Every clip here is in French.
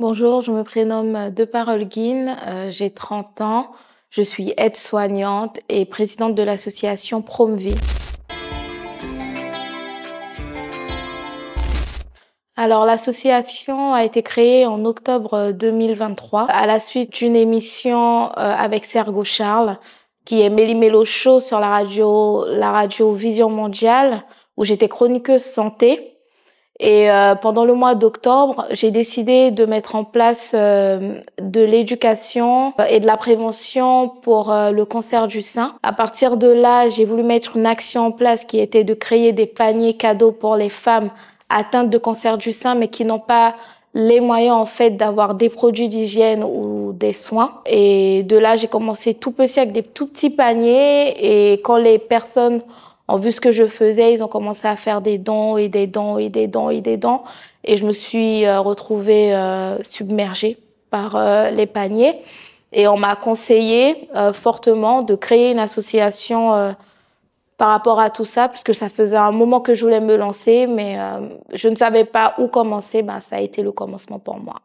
Bonjour, je me prénomme De Parole Guin, euh, j'ai 30 ans, je suis aide-soignante et présidente de l'association Promvie. Alors l'association a été créée en octobre 2023 à la suite d'une émission euh, avec Sergo Charles qui est Méli Show sur la radio la radio Vision Mondiale où j'étais chroniqueuse santé. Et euh, pendant le mois d'octobre, j'ai décidé de mettre en place euh, de l'éducation et de la prévention pour euh, le cancer du sein. À partir de là, j'ai voulu mettre une action en place qui était de créer des paniers cadeaux pour les femmes atteintes de cancer du sein mais qui n'ont pas les moyens en fait d'avoir des produits d'hygiène ou des soins. Et de là, j'ai commencé tout petit avec des tout petits paniers et quand les personnes en vu ce que je faisais, ils ont commencé à faire des dons et des dons et des dons et des dons. Et je me suis euh, retrouvée euh, submergée par euh, les paniers. Et on m'a conseillé fortement de créer une association par rapport à tout ça, puisque ça faisait un moment que je voulais me lancer, mais je ne savais pas où commencer. Ben, ça a été le commencement pour moi.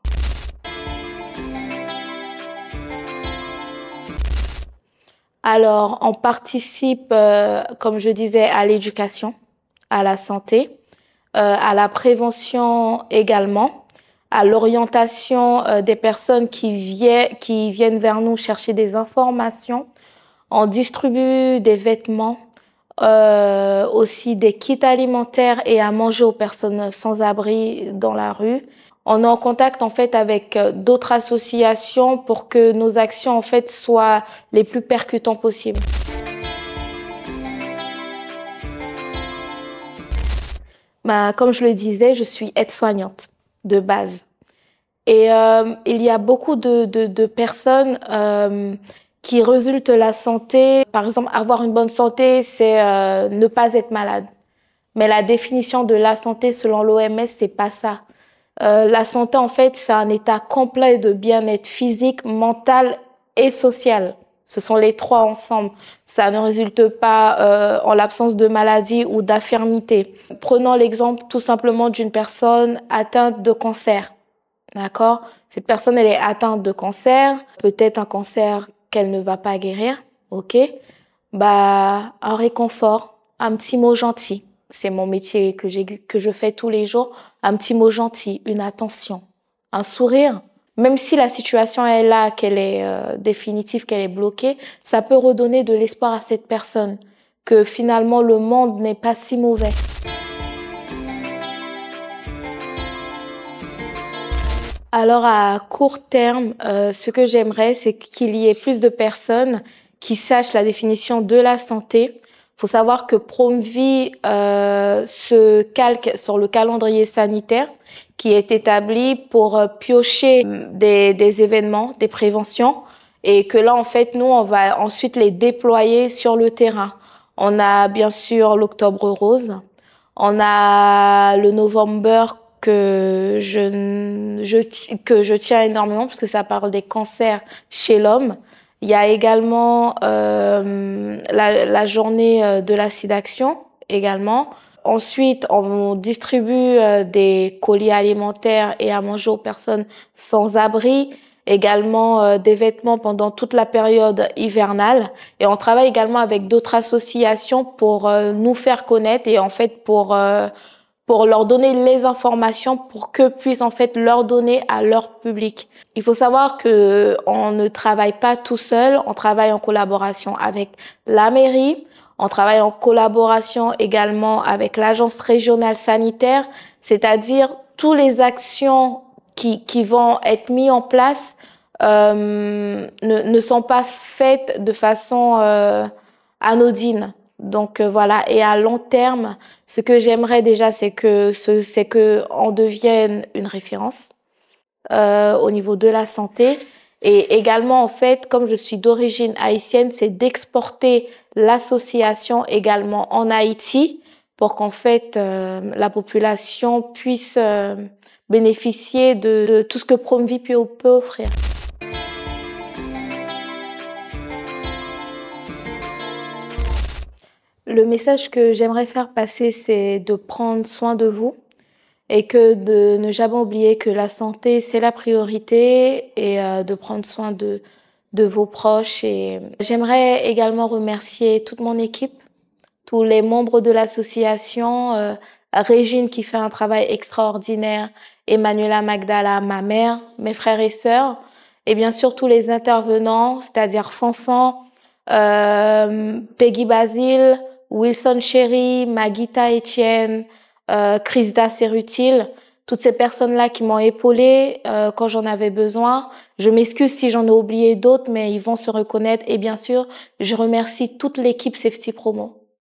Alors, on participe, euh, comme je disais, à l'éducation, à la santé, euh, à la prévention également, à l'orientation euh, des personnes qui viennent vers nous chercher des informations. On distribue des vêtements, aussi des kits alimentaires et à manger aux personnes sans abri dans la rue on est en contact en fait avec euh, d'autres associations pour que nos actions en fait soient les plus percutantes possibles. Bah, comme je le disais, je suis aide-soignante de base. Et euh, il y a beaucoup de, de, de personnes euh, qui résultent la santé. Par exemple, avoir une bonne santé, c'est euh, ne pas être malade. Mais la définition de la santé selon l'OMS, c'est pas ça. Euh, la santé, en fait, c'est un état complet de bien-être physique, mental et social. Ce sont les trois ensemble. Ça ne résulte pas euh, en l'absence de maladie ou d'infirmité. Prenons l'exemple tout simplement d'une personne atteinte de cancer. D'accord Cette personne, elle est atteinte de cancer, peut-être un cancer qu'elle ne va pas guérir. OK Bah, un réconfort, un petit mot gentil c'est mon métier que, je fais tous les jours, un petit mot gentil, une attention, un sourire. Même si la situation est là, qu'elle est euh, définitive, qu'elle est bloquée, ça peut redonner de l'espoir à cette personne que finalement le monde n'est pas si mauvais. Alors à court terme, euh, ce que j'aimerais, c'est qu'il y ait plus de personnes qui sachent la définition de la santé, faut savoir que Promvie euh, se calque sur le calendrier sanitaire qui est établi pour euh, piocher des, des, événements, des préventions, et que là, en fait, nous, on va ensuite les déployer sur le terrain. On a bien sûr l'Octobre rose, on a le novembre que je, que je tiens énormément parce que ça parle des cancers chez l'homme. Il y a également euh, la, la, journée euh, de la SIDAction également. Ensuite, on distribue euh, des colis alimentaires et à manger aux personnes sans abri, également euh, des vêtements pendant toute la période hivernale. Et on travaille également avec d'autres associations pour nous faire connaître et en fait pour pour leur donner les informations pour que puissent en fait leur donner à leur public. Il faut savoir que on ne travaille pas tout seul, on travaille en collaboration avec la mairie, on travaille en collaboration également avec l'agence régionale sanitaire, c'est-à-dire toutes les actions qui, qui vont être mises en place euh, ne, ne, sont pas faites de façon euh, anodine. Donc euh, voilà, et à long terme, ce que j'aimerais déjà, c'est que c'est que on devienne une référence euh, au niveau de la santé. Et également, en fait, comme je suis d'origine haïtienne, c'est d'exporter l'association également en Haïti pour qu'en fait euh, la population puisse bénéficier de, tout ce que Promvi peut offrir. le message que j'aimerais faire passer, c'est de prendre soin de vous et que de ne jamais oublier que la santé, c'est la priorité et euh, de prendre soin de, vos proches. Et j'aimerais également remercier toute mon équipe, tous les membres de l'association, euh, Régine qui fait un travail extraordinaire, Emmanuela Magdala, ma mère, mes frères et sœurs, et bien sûr tous les intervenants, c'est-à-dire Fanfan, euh, Peggy Basile, Wilson Sherry, Magita Etienne, euh, da Serutile, toutes ces personnes-là qui m'ont épaulé euh, quand j'en avais besoin. Je m'excuse si j'en ai oublié d'autres, mais ils vont se reconnaître. Et bien sûr, je remercie toute l'équipe Safety Promo.